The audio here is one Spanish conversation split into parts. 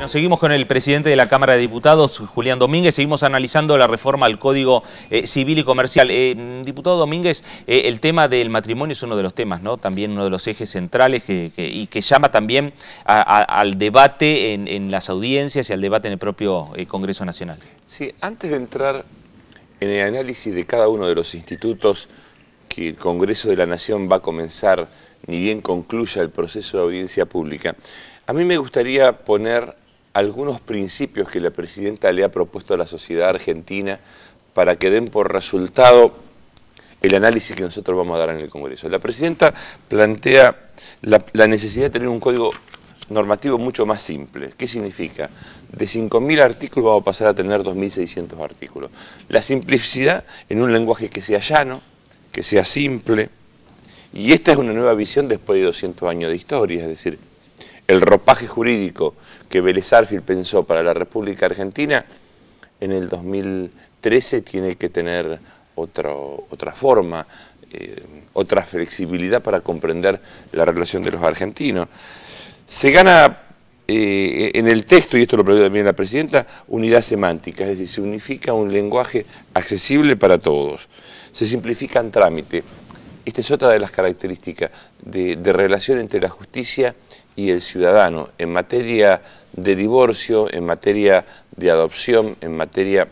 Nos seguimos con el presidente de la Cámara de Diputados, Julián Domínguez, seguimos analizando la reforma al Código eh, Civil y Comercial. Eh, diputado Domínguez, eh, el tema del matrimonio es uno de los temas, ¿no? También uno de los ejes centrales que, y que llama también al debate en, en, las audiencias y al debate en el propio Congreso Nacional. Sí, antes de entrar en el análisis de cada uno de los institutos que el Congreso de la Nación va a comenzar, ni bien concluya el proceso de audiencia pública, a mí me gustaría poner algunos principios que la Presidenta le ha propuesto a la sociedad argentina para que den por resultado el análisis que nosotros vamos a dar en el Congreso. La Presidenta plantea la, necesidad de tener un código normativo mucho más simple. ¿Qué significa? De 5.000 artículos vamos a pasar a tener 2.600 artículos. La simplicidad en un lenguaje que sea llano, que sea simple. Y esta es una nueva visión después de 200 años de historia, es decir, el ropaje jurídico que Vélez pensó para la República Argentina, en el 2013 tiene que tener otra forma, eh, otra flexibilidad para comprender la relación de los argentinos. Se gana eh, en el texto, y esto lo planteó también la Presidenta, unidad semántica, es decir, se unifica un lenguaje accesible para todos, se simplifica simplifican trámite. Esta es otra de las características de, de relación entre la justicia y y el ciudadano en materia de divorcio, en materia de adopción, en materia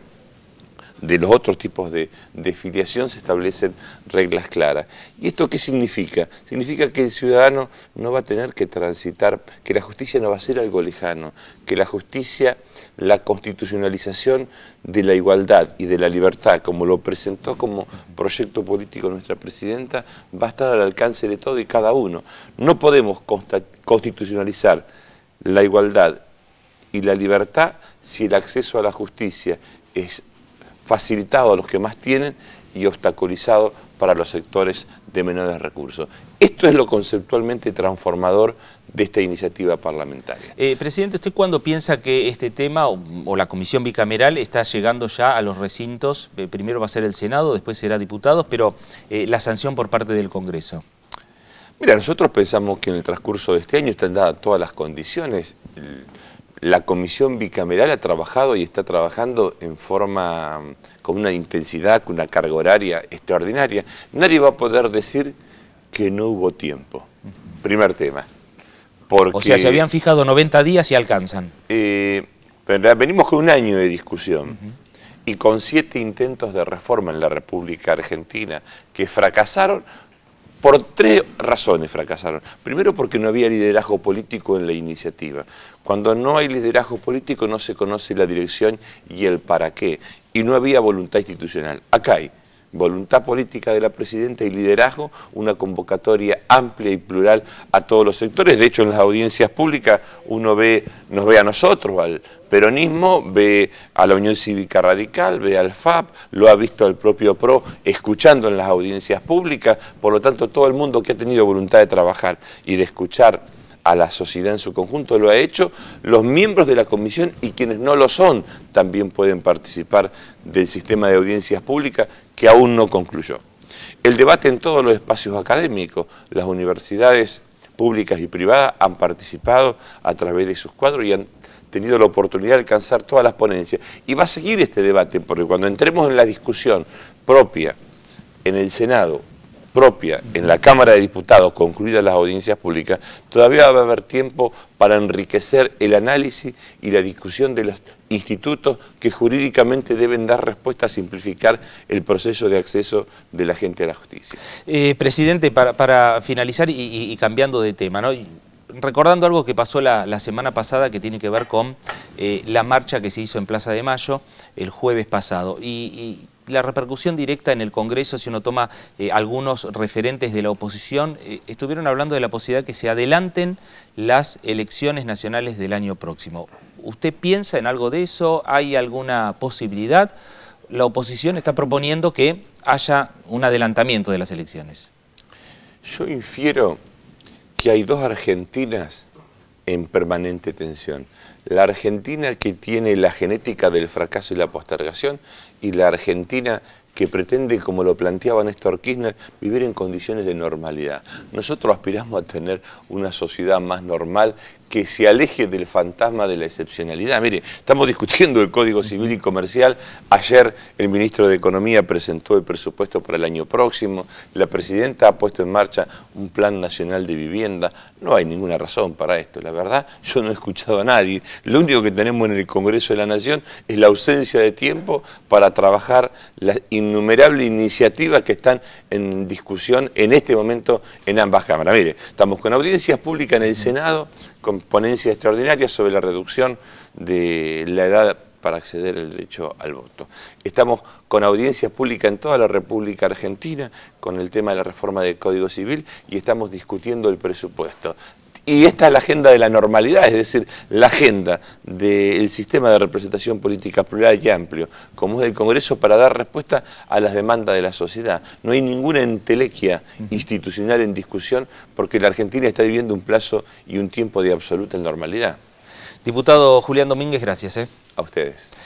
de los otros tipos de, filiación se establecen reglas claras. ¿Y esto qué significa? Significa que el ciudadano no va a tener que transitar, que la justicia no va a ser algo lejano, que la justicia, la constitucionalización de la igualdad y de la libertad, como lo presentó como proyecto político nuestra presidenta, va a estar al alcance de todo y cada uno. No podemos constitucionalizar la igualdad y la libertad si el acceso a la justicia es facilitado a los que más tienen y obstaculizado para los sectores de menores recursos. Esto es lo conceptualmente transformador de esta iniciativa parlamentaria. Eh, presidente, ¿usted cuándo piensa que este tema o, la comisión bicameral está llegando ya a los recintos? Eh, primero va a ser el Senado, después será diputados, pero eh, la sanción por parte del Congreso. Mira, nosotros pensamos que en el transcurso de este año están dadas todas las condiciones la comisión bicameral ha trabajado y está trabajando en forma, mm, con una intensidad, con una carga horaria extraordinaria. Nadie va a poder decir que no hubo tiempo. Primer tema. o sea, se habían fijado 90 días y alcanzan. Eh, pero venimos con un año de discusión y con siete intentos de reforma en la República Argentina que fracasaron por tres razones fracasaron. Primero porque no había liderazgo político en la iniciativa. Cuando no hay liderazgo político no se conoce la dirección y el para qué. Y no había voluntad institucional. Acá hay voluntad política de la Presidenta y liderazgo, una convocatoria amplia y plural a todos los sectores. De hecho, en las audiencias públicas uno ve, nos ve a nosotros, al peronismo, ve a la Unión Cívica Radical, ve al FAP, lo ha visto el propio PRO escuchando en las audiencias públicas, por lo tanto todo el mundo que ha tenido voluntad de trabajar y de escuchar a la sociedad en su conjunto, lo ha hecho, los miembros de la comisión y quienes no lo son también pueden participar del sistema de audiencias públicas que aún no concluyó. El debate en todos los espacios académicos, las universidades públicas y privadas han participado a través de sus cuadros y han tenido la oportunidad de alcanzar todas las ponencias. Y va a seguir este debate, porque cuando entremos en la discusión propia en el Senado propia en la Cámara de Diputados, concluidas las audiencias públicas, todavía va a haber tiempo para enriquecer el análisis y la discusión de los institutos que jurídicamente deben dar respuesta a simplificar el proceso de acceso de la gente a la justicia. Eh, presidente, para, finalizar y, cambiando de tema, ¿no? recordando algo que pasó la, semana pasada que tiene que ver con eh, la marcha que se hizo en Plaza de Mayo el jueves pasado. y la repercusión directa en el Congreso, si uno toma eh, algunos referentes de la oposición, eh, estuvieron hablando de la posibilidad que se adelanten las elecciones nacionales del año próximo. ¿Usted piensa en algo de eso? ¿Hay alguna posibilidad? La oposición está proponiendo que haya un adelantamiento de las elecciones. Yo infiero que hay dos Argentinas en permanente tensión. La Argentina que tiene la genética del fracaso y la postergación y la Argentina que pretende, como lo planteaba Néstor Kirchner, vivir en condiciones de normalidad. Nosotros aspiramos a tener una sociedad más normal que se aleje del fantasma de la excepcionalidad. Mire, estamos discutiendo el Código Civil y Comercial. Ayer el ministro de Economía presentó el presupuesto para el año próximo. La presidenta ha puesto en marcha un plan nacional de vivienda. No hay ninguna razón para esto. La verdad, yo no he escuchado a nadie. Lo único que tenemos en el Congreso de la Nación es la ausencia de tiempo para trabajar las innumerables iniciativas que están en discusión en este momento en ambas cámaras. Mire, estamos con audiencias públicas en el Senado, con ponencias extraordinarias sobre la reducción de la edad para acceder al derecho al voto. Estamos con audiencias públicas en toda la República Argentina, con el tema de la reforma del Código Civil y estamos discutiendo el presupuesto. Y esta es la agenda de la normalidad, es decir, la agenda del sistema de representación política plural y amplio, como es el Congreso, para dar respuesta a las demandas de la sociedad. No hay ninguna entelequia institucional en discusión porque la Argentina está viviendo un plazo y un tiempo de absoluta normalidad. Diputado Julián Domínguez, gracias. ¿eh? A ustedes.